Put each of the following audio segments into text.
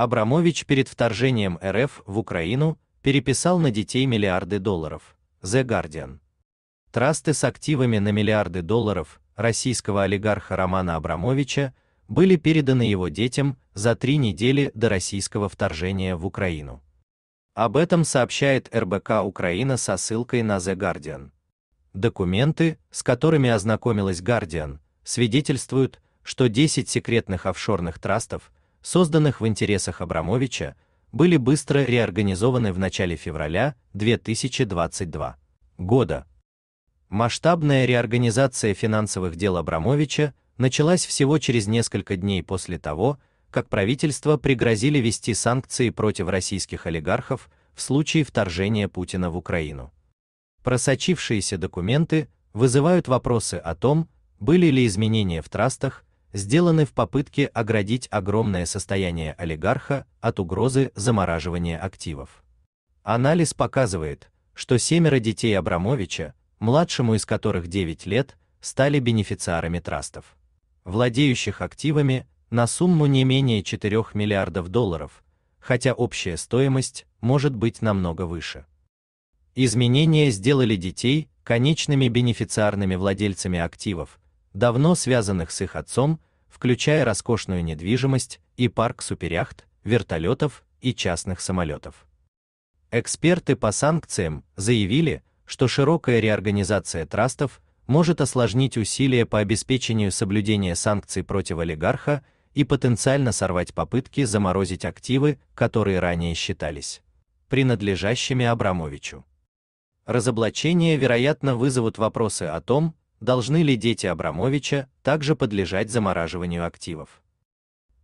Абрамович перед вторжением РФ в Украину переписал на детей миллиарды долларов. The Guardian. Трасты с активами на миллиарды долларов российского олигарха Романа Абрамовича были переданы его детям за три недели до российского вторжения в Украину. Об этом сообщает РБК Украина со ссылкой на The Guardian. Документы, с которыми ознакомилась Guardian, свидетельствуют, что 10 секретных офшорных трастов – созданных в интересах Абрамовича, были быстро реорганизованы в начале февраля 2022 года. Масштабная реорганизация финансовых дел Абрамовича началась всего через несколько дней после того, как правительство пригрозили вести санкции против российских олигархов в случае вторжения Путина в Украину. Просочившиеся документы вызывают вопросы о том, были ли изменения в трастах сделаны в попытке оградить огромное состояние олигарха от угрозы замораживания активов. Анализ показывает, что семеро детей Абрамовича, младшему из которых 9 лет, стали бенефициарами трастов, владеющих активами на сумму не менее 4 миллиардов долларов, хотя общая стоимость может быть намного выше. Изменения сделали детей конечными бенефициарными владельцами активов, давно связанных с их отцом включая роскошную недвижимость и парк суперяхт, вертолетов и частных самолетов. Эксперты по санкциям заявили, что широкая реорганизация трастов может осложнить усилия по обеспечению соблюдения санкций против олигарха и потенциально сорвать попытки заморозить активы, которые ранее считались принадлежащими Абрамовичу. Разоблачения, вероятно, вызовут вопросы о том, должны ли дети Абрамовича также подлежать замораживанию активов.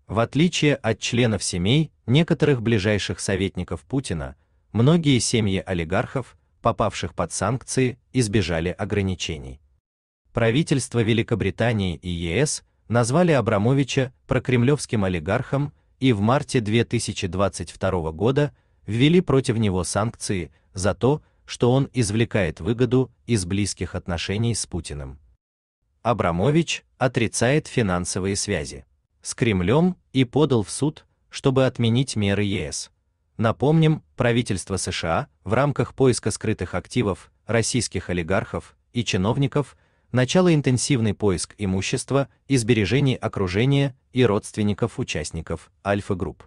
В отличие от членов семей некоторых ближайших советников Путина, многие семьи олигархов, попавших под санкции, избежали ограничений. Правительство Великобритании и ЕС назвали Абрамовича прокремлевским олигархом и в марте 2022 года ввели против него санкции за то, что он извлекает выгоду из близких отношений с Путиным. Абрамович отрицает финансовые связи с Кремлем и подал в суд, чтобы отменить меры ЕС. Напомним, правительство США в рамках поиска скрытых активов российских олигархов и чиновников начало интенсивный поиск имущества и сбережений окружения и родственников участников Альфа-групп.